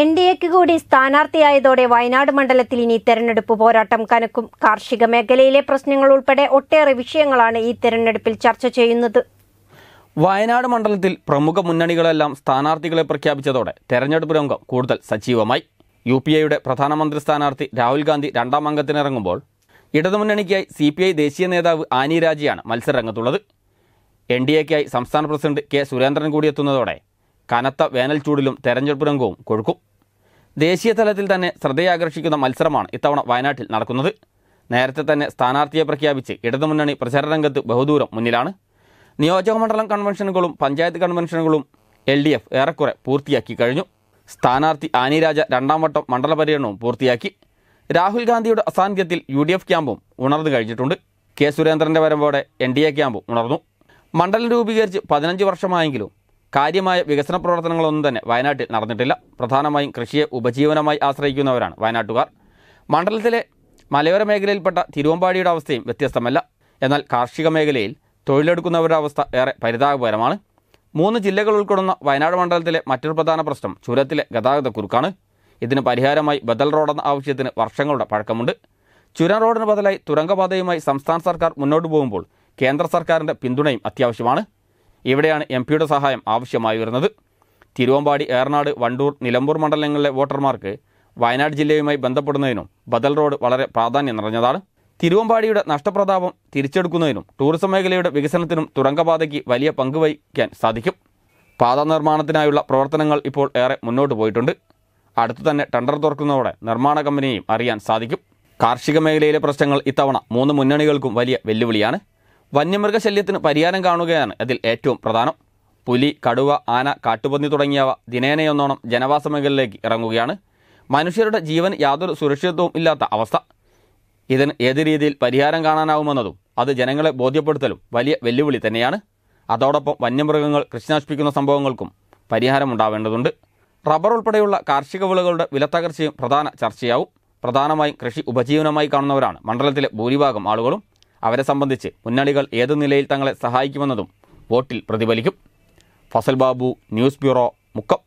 N D എക്ക് കൂടി സ്ഥാനാർത്ഥിയായതോടെ വയനാട് മണ്ഡലത്തിൽ ഇനി തെരഞ്ഞെടുപ്പ് പോരാട്ടം കനക്കും കാർഷിക മേഖലയിലെ പ്രശ്നങ്ങൾ ഉൾപ്പെടെ ഒട്ടേറെ വിഷയങ്ങളാണ് ഈ തെരഞ്ഞെടുപ്പിൽ ചർച്ച ചെയ്യുന്നത് വയനാട് മണ്ഡലത്തിൽ പ്രമുഖ മുന്നണികളെല്ലാം സ്ഥാനാർത്ഥികളെ പ്രഖ്യാപിച്ചതോടെ തെരഞ്ഞെടുപ്പ് രംഗം കൂടുതൽ സജീവമായി യു പി ഐയുടെ പ്രധാനമന്ത്രി സ്ഥാനാർത്ഥി രാഹുൽ ഗാന്ധി രണ്ടാം അംഗത്തിനിറങ്ങുമ്പോൾ ഇടതുമുന്നണിക്കായി സി പി ഐ ദേശീയ നേതാവ് ആനി രാജിയാണ് മത്സരരംഗത്തുള്ളത് എൻ ഡി എക്കായി സംസ്ഥാന പ്രസിഡന്റ് കെ സുരേന്ദ്രൻ കൂടിയെത്തുന്നതോടെ കനത്ത വേനൽ ചൂടിലും തെരഞ്ഞെടുപ്പ് രംഗവും കൊഴുക്കും ദേശീയ തലത്തിൽ തന്നെ ശ്രദ്ധയാകർഷിക്കുന്ന മത്സരമാണ് ഇത്തവണ വയനാട്ടിൽ നടക്കുന്നത് നേരത്തെ തന്നെ സ്ഥാനാർത്ഥിയെ പ്രഖ്യാപിച്ച് ഇടതുമുന്നണി പ്രചാരണ രംഗത്ത് ബഹുദൂരം മുന്നിലാണ് നിയോജകമണ്ഡലം കൺവെൻഷനുകളും പഞ്ചായത്ത് കൺവെൻഷനുകളും എൽ ഡി എഫ് ഏറെക്കുറെ പൂർത്തിയാക്കി കഴിഞ്ഞു സ്ഥാനാർത്ഥി ആനി രാജ രണ്ടാം വട്ടം മണ്ഡല പര്യടനവും പൂർത്തിയാക്കി രാഹുൽ ഗാന്ധിയുടെ അസാന്നിധ്യത്തിൽ യു ഡി എഫ് ക്യാമ്പും ഉണർന്നു കഴിഞ്ഞിട്ടുണ്ട് കെ സുരേന്ദ്രന്റെ വരവോടെ എൻ ഡി എ ക്യാമ്പും ഉണർന്നു മണ്ഡലം രൂപീകരിച്ച് പതിനഞ്ച് വർഷമായെങ്കിലും കാര്യമായ വികസന പ്രവർത്തനങ്ങളൊന്നും തന്നെ വയനാട്ടിൽ നടന്നിട്ടില്ല പ്രധാനമായും കൃഷിയെ ഉപജീവനമായി ആശ്രയിക്കുന്നവരാണ് വയനാട്ടുകാർ മണ്ഡലത്തിലെ മലയോര മേഖലയിൽപ്പെട്ട തിരുവമ്പാടിയുടെ അവസ്ഥയും വ്യത്യസ്തമല്ല എന്നാൽ കാർഷിക മേഖലയിൽ തൊഴിലെടുക്കുന്നവരുടെ അവസ്ഥ ഏറെ പരിതാപകരമാണ് മൂന്ന് ജില്ലകൾ ഉൾക്കൊള്ളുന്ന വയനാട് മണ്ഡലത്തിലെ മറ്റൊരു പ്രധാന പ്രശ്നം ചുരത്തിലെ ഗതാഗതക്കുരുക്കാണ് ഇതിന് പരിഹാരമായി ബദൽ റോഡെന്ന ആവശ്യത്തിന് വർഷങ്ങളുടെ പഴക്കമുണ്ട് ചുരം റോഡിന് ബദലായി തുരങ്കപാതയുമായി സംസ്ഥാന സർക്കാർ മുന്നോട്ട് പോകുമ്പോൾ കേന്ദ്ര സർക്കാരിൻ്റെ പിന്തുണയും അത്യാവശ്യമാണ് ഇവിടെയാണ് എം പിയുടെ സഹായം ആവശ്യമായി വരുന്നത് തിരുവമ്പാടി ഏറനാട് വണ്ടൂർ നിലമ്പൂർ മണ്ഡലങ്ങളിലെ വോട്ടർമാർക്ക് വയനാട് ജില്ലയുമായി ബന്ധപ്പെടുന്നതിനും ബദൽ റോഡ് വളരെ പ്രാധാന്യം നിറഞ്ഞതാണ് തിരുവമ്പാടിയുടെ നഷ്ടപ്രതാപം തിരിച്ചെടുക്കുന്നതിനും ടൂറിസം മേഖലയുടെ വികസനത്തിനും തുരങ്കപാതയ്ക്ക് വലിയ പങ്ക് വഹിക്കാൻ സാധിക്കും പാത നിർമ്മാണത്തിനായുള്ള പ്രവർത്തനങ്ങൾ ഇപ്പോൾ ഏറെ മുന്നോട്ട് പോയിട്ടുണ്ട് അടുത്തു തന്നെ ടെണ്ടർ തുറക്കുന്നതോടെ നിർമ്മാണ കമ്പനിയെയും അറിയാൻ സാധിക്കും കാർഷിക മേഖലയിലെ പ്രശ്നങ്ങൾ ഇത്തവണ മൂന്ന് മുന്നണികൾക്കും വലിയ വെല്ലുവിളിയാണ് വന്യമൃഗശല്യത്തിന് പരിഹാരം കാണുകയാണ് അതിൽ ഏറ്റവും പ്രധാനം പുലി കടുവ ആന കാട്ടുപന്നി തുടങ്ങിയവ ദിനേനയൊന്നോണം ജനവാസ മേഖലയിലേക്ക് ഇറങ്ങുകയാണ് മനുഷ്യരുടെ ജീവൻ യാതൊരു സുരക്ഷിതത്വവും ഇല്ലാത്ത അവസ്ഥ ഇതിന് ഏത് രീതിയിൽ പരിഹാരം കാണാനാവുമെന്നതും അത് ജനങ്ങളെ ബോധ്യപ്പെടുത്തലും വലിയ വെല്ലുവിളി തന്നെയാണ് അതോടൊപ്പം വന്യമൃഗങ്ങൾ കൃഷിനാശിപ്പിക്കുന്ന സംഭവങ്ങൾക്കും പരിഹാരമുണ്ടാവേണ്ടതുണ്ട് റബ്ബർ ഉൾപ്പെടെയുള്ള കാർഷിക വിളകളുടെ വിലത്തകർച്ചയും പ്രധാന ചർച്ചയാവും പ്രധാനമായും കൃഷി ഉപജീവനമായി കാണുന്നവരാണ് മണ്ഡലത്തിലെ ഭൂരിഭാഗം ആളുകളും അവരെ സംബന്ധിച്ച് മുന്നണികൾ ഏതു നിലയിൽ തങ്ങളെ സഹായിക്കുമെന്നതും വോട്ടിൽ പ്രതിഫലിക്കും ഫസൽ ബാബു ന്യൂസ് ബ്യൂറോ മുക്കം